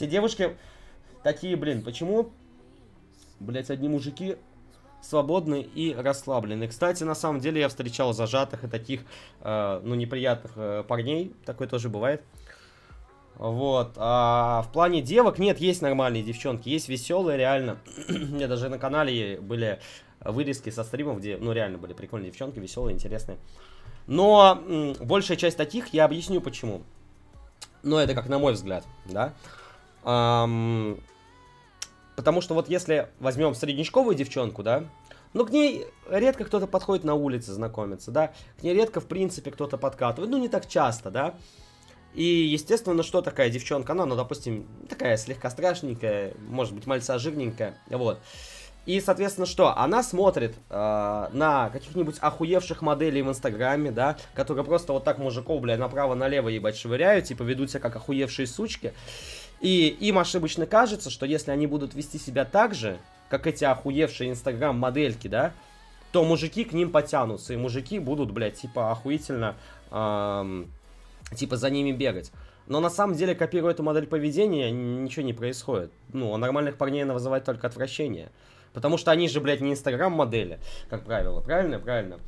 Все девушки такие, блин, почему, блядь, одни мужики свободны и расслаблены. Кстати, на самом деле я встречал зажатых и таких, э, ну, неприятных э, парней. Такое тоже бывает. Вот. А в плане девок, нет, есть нормальные девчонки, есть веселые, реально. Мне даже на канале были вырезки со стримов, где, ну, реально были прикольные девчонки, веселые, интересные. Но большая часть таких, я объясню почему. Но это как на мой взгляд, да. Эм, потому что вот если возьмем среднячковую девчонку, да, ну к ней редко кто-то подходит на улице знакомиться, да, к ней редко, в принципе, кто-то подкатывает, ну, не так часто, да, и, естественно, что такая девчонка? Ну, она, ну, допустим, такая слегка страшненькая, может быть, мальца жирненькая, вот. И, соответственно, что? Она смотрит э, на каких-нибудь охуевших моделей в Инстаграме, да, которые просто вот так мужиков, блядь, направо-налево ебать швыряют, типа ведут себя как охуевшие сучки. И им ошибочно кажется, что если они будут вести себя так же, как эти охуевшие инстаграм-модельки, да, то мужики к ним потянутся, и мужики будут, блядь, типа охуительно, эм, типа за ними бегать. Но на самом деле, копируя эту модель поведения, ничего не происходит. Ну, у а нормальных парней она вызывает только отвращение. Потому что они же, блядь, не инстаграм-модели, как правило. Правильно? Правильно.